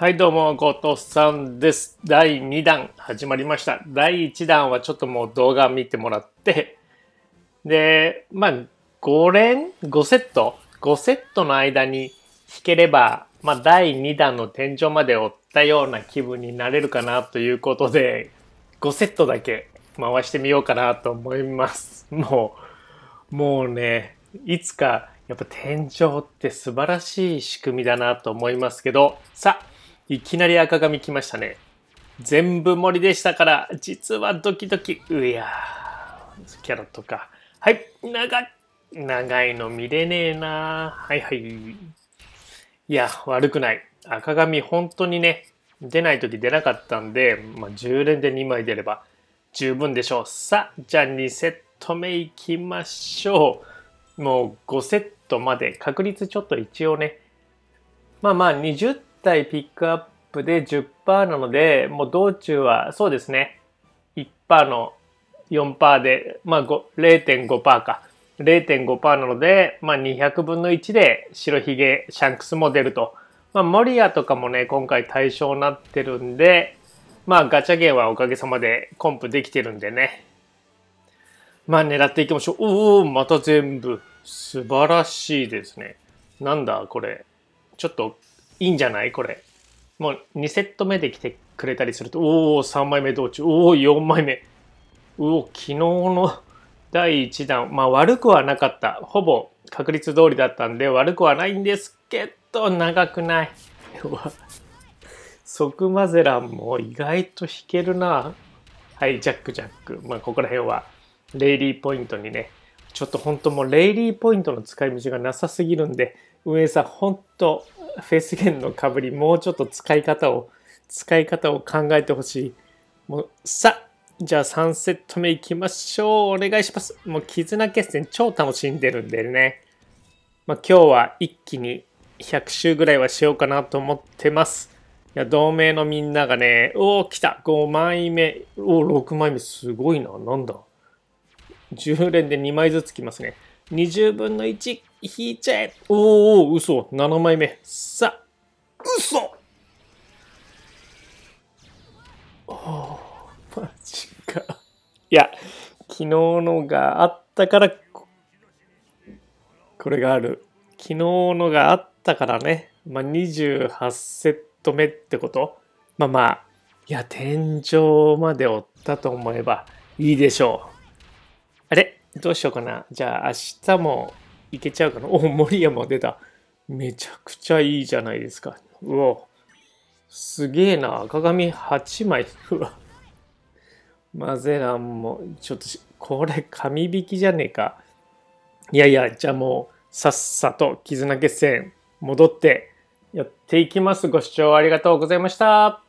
はい、どうも、後藤さんです。第2弾始まりました。第1弾はちょっともう動画見てもらって、で、まあ、5連 ?5 セット ?5 セットの間に弾ければ、まあ、第2弾の天井まで追ったような気分になれるかなということで、5セットだけ回してみようかなと思います。もう、もうね、いつか、やっぱ天井って素晴らしい仕組みだなと思いますけど、さあ、いきなり赤髪来ましたね。全部森でしたから、実はドキドキ。うやキャロットか。はい、長い。長いの見れねえなはいはい。いや、悪くない。赤髪本当にね、出ない時出なかったんで、まあ、10連で2枚出れば十分でしょう。さあ、じゃあ2セット目いきましょう。もう5セットまで確率ちょっと一応ね、まあまあ20対ピックアップで10%なので、もう道中はそうですね、1%の4%で、まあ0.5%か。0.5%なので、まあ、200分の1で白ひげシャンクスも出ると。まあ、モリアとかもね、今回対象になってるんで、まあ、ガチャゲンはおかげさまでコンプできてるんでね。まあ、狙っていきましょう。おお、また全部。素晴らしいですね。なんだ、これ。ちょっといいんじゃないこれ。もう2セット目で来てくれたりすると、おお、3枚目道中、おお、4枚目。うお、昨日の第1弾、まあ悪くはなかった。ほぼ確率通りだったんで悪くはないんですけど、長くない。即 マゼランも意外と弾けるな。はい、ジャックジャック。まあ、ここら辺は、レイリーポイントにね、ちょっと本当もうレイリーポイントの使い道がなさすぎるんで、運営さん、本当フェスンのかぶり、もうちょっと使い方を、使い方を考えてほしい。もう、さ、じゃあ3セット目いきましょう。お願いします。もう、絆決戦超楽しんでるんでね。まあ、今日は一気に100周ぐらいはしようかなと思ってます。いや、同盟のみんながね、おお、来た !5 枚目。おお、6枚目。すごいな。なんだ。10連で2枚ずつきますね。20分の1引いちゃえおおー嘘7枚目さあ嘘おおマジかいや昨日のがあったからこれがある昨日のがあったからねまあ28セット目ってことまあまあいや天井まで追ったと思えばいいでしょうあれどうしようかな。じゃあ明日も行けちゃうかな。お、森山出た。めちゃくちゃいいじゃないですか。うお。すげえな。赤紙8枚。うわ。マゼランも、ちょっと、これ、紙引きじゃねえか。いやいや、じゃあもう、さっさと絆決戦、戻ってやっていきます。ご視聴ありがとうございました。